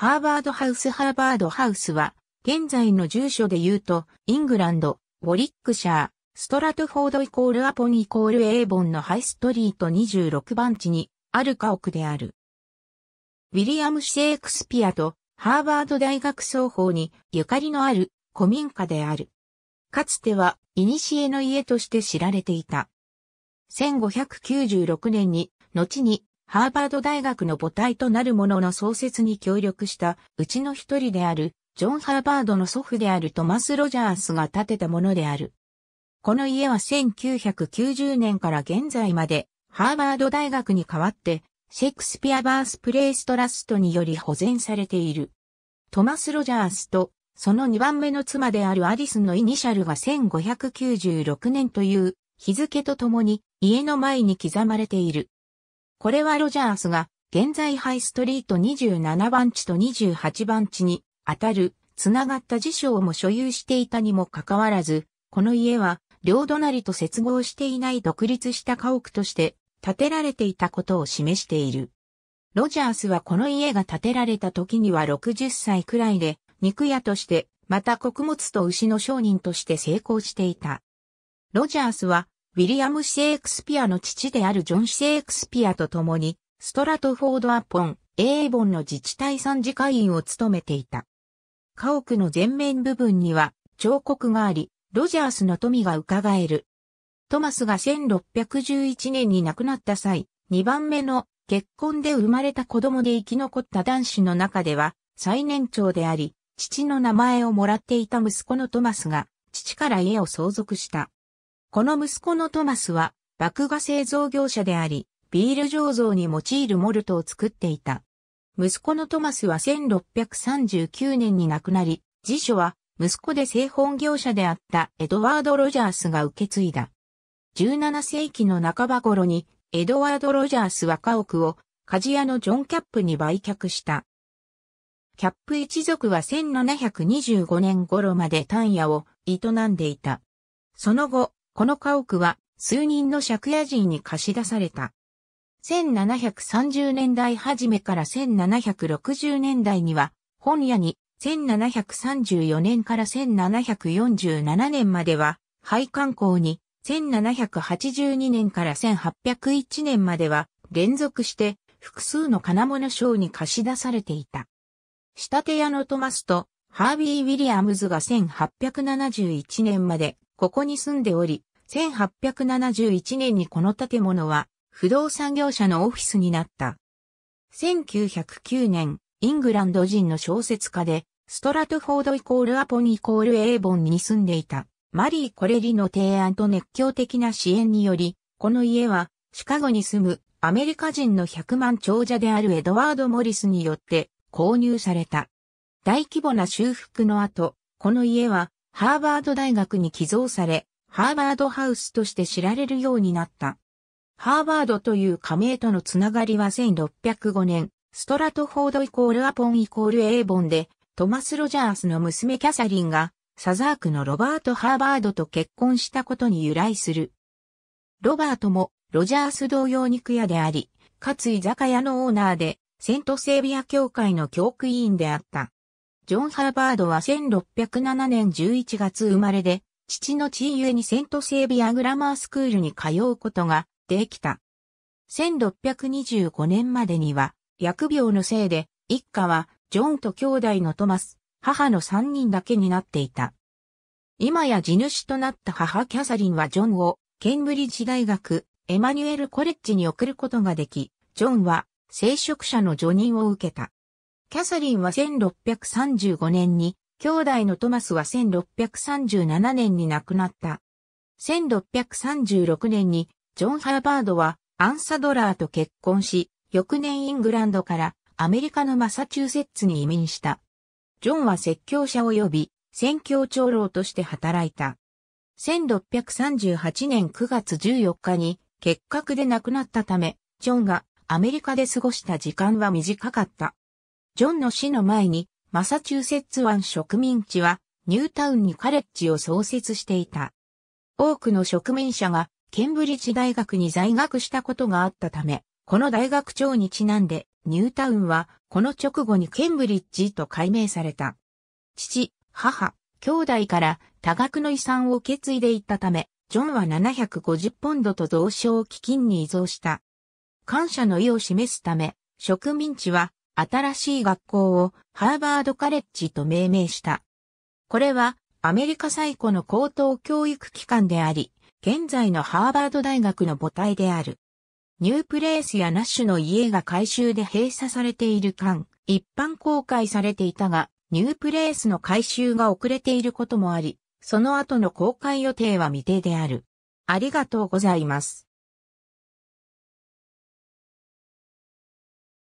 ハーバードハウスハーバードハウスは、現在の住所で言うと、イングランド、ウォリックシャー、ストラトフォードイコールアポンイコールエーボンのハイストリート26番地にある家屋である。ウィリアム・シェイクスピアとハーバード大学双方にゆかりのある古民家である。かつては、古の家として知られていた。1596年に、後にハーバード大学の母体となるものの創設に協力したうちの一人である、ジョン・ハーバードの祖父であるトマス・ロジャースが建てたものである。この家は1990年から現在まで、ハーバード大学に代わって、シェイクスピア・バース・プレイス・トラストにより保全されている。トマス・ロジャースと、その2番目の妻であるアディスのイニシャルが1596年という日付とともに家の前に刻まれている。これはロジャースが現在ハイストリート27番地と28番地に当たるつながった辞書をも所有していたにもかかわらず、この家は両隣と接合していない独立した家屋として建てられていたことを示している。ロジャースはこの家が建てられた時には60歳くらいで、肉屋として、また穀物と牛の商人として成功していた。ロジャースはウィリアム・シェイクスピアの父であるジョン・シェイクスピアと共に、ストラトフォード・アポン、エーボンの自治体参事会員を務めていた。家屋の前面部分には彫刻があり、ロジャースの富が伺える。トマスが1611年に亡くなった際、2番目の結婚で生まれた子供で生き残った男子の中では最年長であり、父の名前をもらっていた息子のトマスが父から家を相続した。この息子のトマスは、麦芽製造業者であり、ビール醸造に用いるモルトを作っていた。息子のトマスは1639年に亡くなり、辞書は息子で製本業者であったエドワード・ロジャースが受け継いだ。17世紀の半ば頃にエドワード・ロジャースは家屋を鍛冶屋のジョン・キャップに売却した。キャップ一族は1725年頃まで単屋を営んでいた。その後、この家屋は数人の借家人に貸し出された。1730年代初めから1760年代には本屋に1734年から1747年までは廃刊校に1782年から1801年までは連続して複数の金物賞に貸し出されていた。仕立屋のトマスとハービー・ウィリアムズが1871年までここに住んでおり、1871年にこの建物は不動産業者のオフィスになった。1909年、イングランド人の小説家で、ストラトフォードイコールアポンイコールエーボンに住んでいた、マリー・コレリの提案と熱狂的な支援により、この家は、シカゴに住むアメリカ人の100万長者であるエドワード・モリスによって購入された。大規模な修復の後、この家はハーバード大学に寄贈され、ハーバードハウスとして知られるようになった。ハーバードという加盟とのつながりは1605年、ストラトフォードイコールアポンイコールエーボンで、トマス・ロジャースの娘キャサリンが、サザークのロバート・ハーバードと結婚したことに由来する。ロバートも、ロジャース同様肉屋であり、かつ居酒屋のオーナーで、セント・セービア教会の教区委員であった。ジョン・ハーバードは1607年11月生まれで、父の地位ゆえにセントセービアグラマースクールに通うことができた。1625年までには、薬病のせいで、一家は、ジョンと兄弟のトマス、母の3人だけになっていた。今や地主となった母キャサリンはジョンを、ケンブリッジ大学、エマニュエルコレッジに送ることができ、ジョンは、聖職者の助任を受けた。キャサリンは1635年に、兄弟のトマスは1637年に亡くなった。1636年にジョン・ハーバードはアンサドラーと結婚し、翌年イングランドからアメリカのマサチューセッツに移民した。ジョンは説教者及び宣教長老として働いた。1638年9月14日に結核で亡くなったため、ジョンがアメリカで過ごした時間は短かった。ジョンの死の前にマサチューセッツ湾植民地はニュータウンにカレッジを創設していた。多くの植民者がケンブリッジ大学に在学したことがあったため、この大学長にちなんでニュータウンはこの直後にケンブリッジと改名された。父、母、兄弟から多額の遺産を受け継いでいったため、ジョンは750ポンドと同賞を基金に依存した。感謝の意を示すため、植民地は新しい学校をハーバードカレッジと命名した。これはアメリカ最古の高等教育機関であり、現在のハーバード大学の母体である。ニュープレイスやナッシュの家が改修で閉鎖されている間、一般公開されていたが、ニュープレイスの改修が遅れていることもあり、その後の公開予定は未定である。ありがとうございます。